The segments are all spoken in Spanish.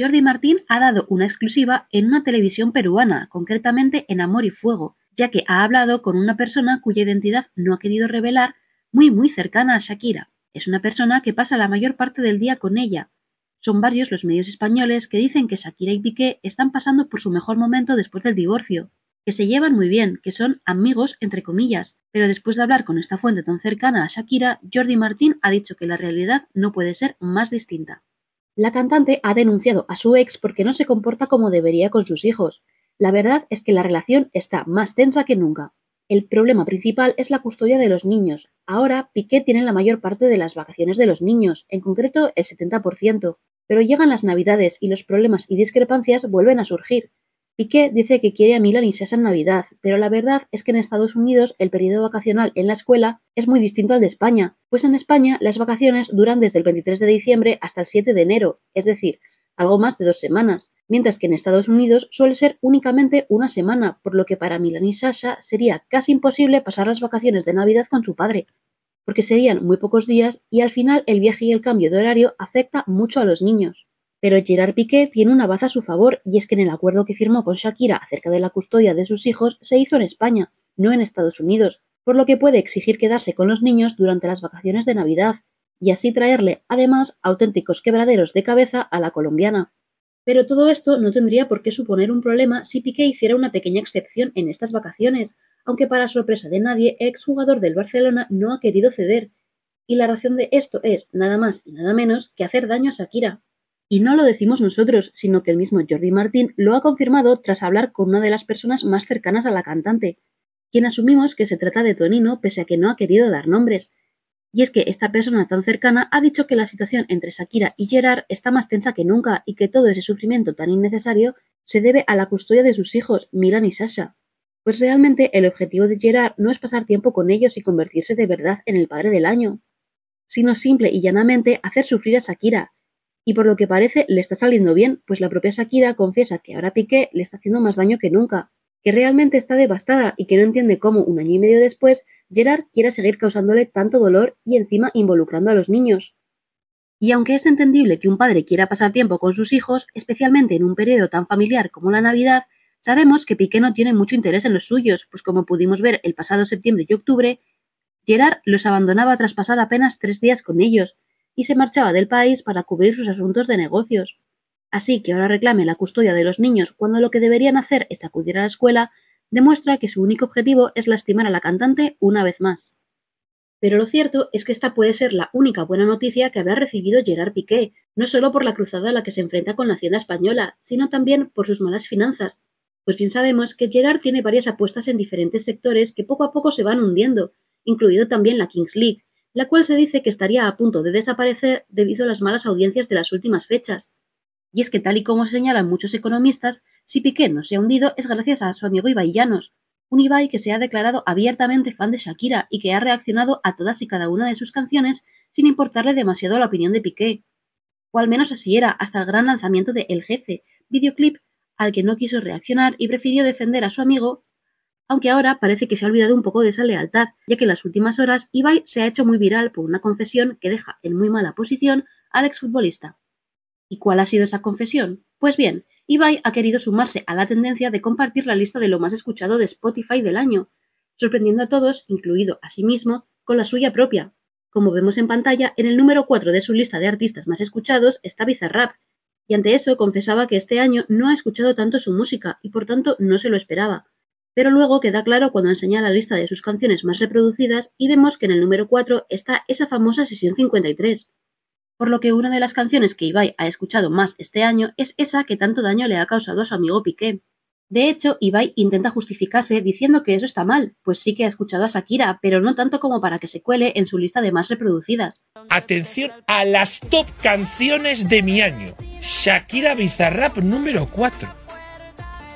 Jordi Martín ha dado una exclusiva en una televisión peruana, concretamente en Amor y Fuego, ya que ha hablado con una persona cuya identidad no ha querido revelar, muy muy cercana a Shakira. Es una persona que pasa la mayor parte del día con ella. Son varios los medios españoles que dicen que Shakira y Piqué están pasando por su mejor momento después del divorcio, que se llevan muy bien, que son amigos entre comillas, pero después de hablar con esta fuente tan cercana a Shakira, Jordi Martín ha dicho que la realidad no puede ser más distinta. La cantante ha denunciado a su ex porque no se comporta como debería con sus hijos. La verdad es que la relación está más tensa que nunca. El problema principal es la custodia de los niños. Ahora, Piqué tiene la mayor parte de las vacaciones de los niños, en concreto el 70%. Pero llegan las navidades y los problemas y discrepancias vuelven a surgir. Piqué dice que quiere a Milan y Sasha en Navidad, pero la verdad es que en Estados Unidos el periodo vacacional en la escuela es muy distinto al de España, pues en España las vacaciones duran desde el 23 de diciembre hasta el 7 de enero, es decir, algo más de dos semanas, mientras que en Estados Unidos suele ser únicamente una semana, por lo que para Milan y Sasha sería casi imposible pasar las vacaciones de Navidad con su padre, porque serían muy pocos días y al final el viaje y el cambio de horario afecta mucho a los niños. Pero Gerard Piqué tiene una baza a su favor, y es que en el acuerdo que firmó con Shakira acerca de la custodia de sus hijos se hizo en España, no en Estados Unidos, por lo que puede exigir quedarse con los niños durante las vacaciones de Navidad, y así traerle, además, auténticos quebraderos de cabeza a la colombiana. Pero todo esto no tendría por qué suponer un problema si Piqué hiciera una pequeña excepción en estas vacaciones, aunque para sorpresa de nadie, el exjugador del Barcelona no ha querido ceder, y la razón de esto es nada más y nada menos que hacer daño a Shakira. Y no lo decimos nosotros, sino que el mismo Jordi Martín lo ha confirmado tras hablar con una de las personas más cercanas a la cantante, quien asumimos que se trata de Tonino pese a que no ha querido dar nombres. Y es que esta persona tan cercana ha dicho que la situación entre Shakira y Gerard está más tensa que nunca y que todo ese sufrimiento tan innecesario se debe a la custodia de sus hijos, Milan y Sasha. Pues realmente el objetivo de Gerard no es pasar tiempo con ellos y convertirse de verdad en el padre del año, sino simple y llanamente hacer sufrir a Shakira, y por lo que parece le está saliendo bien, pues la propia Shakira confiesa que ahora Piqué le está haciendo más daño que nunca, que realmente está devastada y que no entiende cómo un año y medio después Gerard quiera seguir causándole tanto dolor y encima involucrando a los niños. Y aunque es entendible que un padre quiera pasar tiempo con sus hijos, especialmente en un periodo tan familiar como la Navidad, sabemos que Piqué no tiene mucho interés en los suyos, pues como pudimos ver el pasado septiembre y octubre, Gerard los abandonaba tras pasar apenas tres días con ellos, y se marchaba del país para cubrir sus asuntos de negocios. Así que ahora reclame la custodia de los niños cuando lo que deberían hacer es acudir a la escuela, demuestra que su único objetivo es lastimar a la cantante una vez más. Pero lo cierto es que esta puede ser la única buena noticia que habrá recibido Gerard Piqué, no solo por la cruzada a la que se enfrenta con la Hacienda Española, sino también por sus malas finanzas, pues bien sabemos que Gerard tiene varias apuestas en diferentes sectores que poco a poco se van hundiendo, incluido también la Kings League, la cual se dice que estaría a punto de desaparecer debido a las malas audiencias de las últimas fechas. Y es que tal y como señalan muchos economistas, si Piqué no se ha hundido es gracias a su amigo Ibai Llanos, un Ibai que se ha declarado abiertamente fan de Shakira y que ha reaccionado a todas y cada una de sus canciones sin importarle demasiado la opinión de Piqué. O al menos así era hasta el gran lanzamiento de El Jefe, videoclip al que no quiso reaccionar y prefirió defender a su amigo aunque ahora parece que se ha olvidado un poco de esa lealtad, ya que en las últimas horas Ibai se ha hecho muy viral por una confesión que deja en muy mala posición al exfutbolista. ¿Y cuál ha sido esa confesión? Pues bien, Ibai ha querido sumarse a la tendencia de compartir la lista de lo más escuchado de Spotify del año, sorprendiendo a todos, incluido a sí mismo, con la suya propia. Como vemos en pantalla, en el número 4 de su lista de artistas más escuchados está Bizarrap, y ante eso confesaba que este año no ha escuchado tanto su música y por tanto no se lo esperaba pero luego queda claro cuando enseña la lista de sus canciones más reproducidas y vemos que en el número 4 está esa famosa sesión 53. Por lo que una de las canciones que Ibai ha escuchado más este año es esa que tanto daño le ha causado a su amigo Piqué. De hecho, Ibai intenta justificarse diciendo que eso está mal, pues sí que ha escuchado a Shakira, pero no tanto como para que se cuele en su lista de más reproducidas. Atención a las top canciones de mi año. Shakira Bizarrap número 4.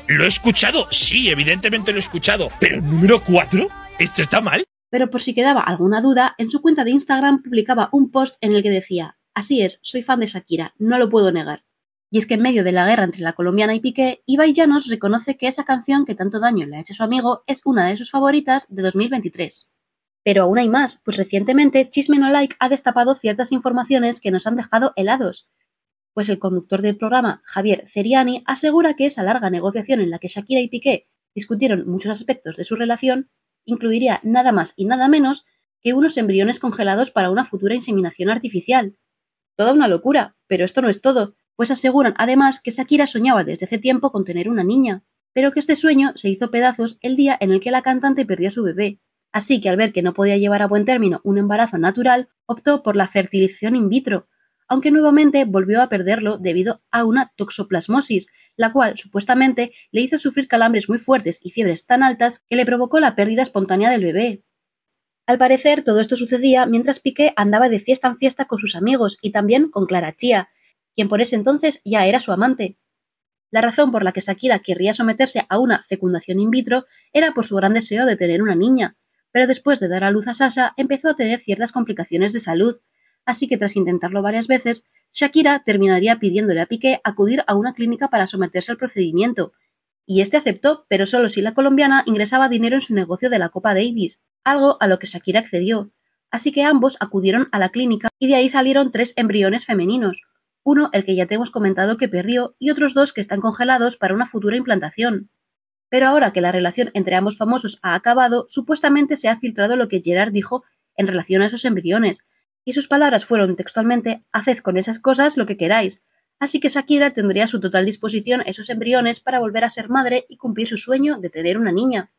¿Lo he escuchado? Sí, evidentemente lo he escuchado. Pero número 4, esto está mal. Pero por si quedaba alguna duda, en su cuenta de Instagram publicaba un post en el que decía, así es, soy fan de Shakira, no lo puedo negar. Y es que en medio de la guerra entre la colombiana y Piqué, Ibai Llanos reconoce que esa canción que tanto daño le ha hecho a su amigo es una de sus favoritas de 2023. Pero aún hay más, pues recientemente Chisme No Like ha destapado ciertas informaciones que nos han dejado helados, pues el conductor del programa, Javier Ceriani, asegura que esa larga negociación en la que Shakira y Piqué discutieron muchos aspectos de su relación incluiría nada más y nada menos que unos embriones congelados para una futura inseminación artificial. Toda una locura, pero esto no es todo, pues aseguran además que Shakira soñaba desde hace tiempo con tener una niña, pero que este sueño se hizo pedazos el día en el que la cantante perdió a su bebé. Así que al ver que no podía llevar a buen término un embarazo natural, optó por la fertilización in vitro, aunque nuevamente volvió a perderlo debido a una toxoplasmosis, la cual supuestamente le hizo sufrir calambres muy fuertes y fiebres tan altas que le provocó la pérdida espontánea del bebé. Al parecer, todo esto sucedía mientras Piqué andaba de fiesta en fiesta con sus amigos y también con Clara Chía, quien por ese entonces ya era su amante. La razón por la que Shakira querría someterse a una fecundación in vitro era por su gran deseo de tener una niña, pero después de dar a luz a Sasha empezó a tener ciertas complicaciones de salud, así que tras intentarlo varias veces, Shakira terminaría pidiéndole a Piqué acudir a una clínica para someterse al procedimiento, y este aceptó, pero solo si la colombiana ingresaba dinero en su negocio de la Copa Davis, algo a lo que Shakira accedió. Así que ambos acudieron a la clínica y de ahí salieron tres embriones femeninos, uno el que ya te hemos comentado que perdió y otros dos que están congelados para una futura implantación. Pero ahora que la relación entre ambos famosos ha acabado, supuestamente se ha filtrado lo que Gerard dijo en relación a esos embriones, y sus palabras fueron textualmente Haced con esas cosas lo que queráis. Así que Shakira tendría a su total disposición esos embriones para volver a ser madre y cumplir su sueño de tener una niña.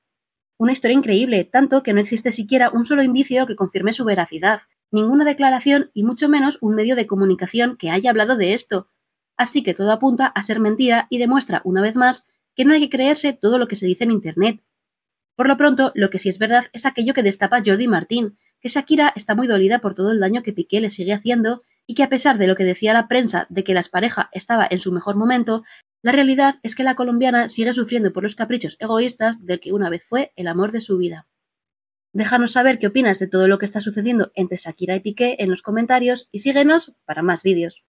Una historia increíble, tanto que no existe siquiera un solo indicio que confirme su veracidad, ninguna declaración y mucho menos un medio de comunicación que haya hablado de esto. Así que todo apunta a ser mentira y demuestra, una vez más, que no hay que creerse todo lo que se dice en Internet. Por lo pronto, lo que sí es verdad es aquello que destapa Jordi Martín, que Shakira está muy dolida por todo el daño que Piqué le sigue haciendo y que a pesar de lo que decía la prensa de que la pareja estaba en su mejor momento, la realidad es que la colombiana sigue sufriendo por los caprichos egoístas del que una vez fue el amor de su vida. Déjanos saber qué opinas de todo lo que está sucediendo entre Shakira y Piqué en los comentarios y síguenos para más vídeos.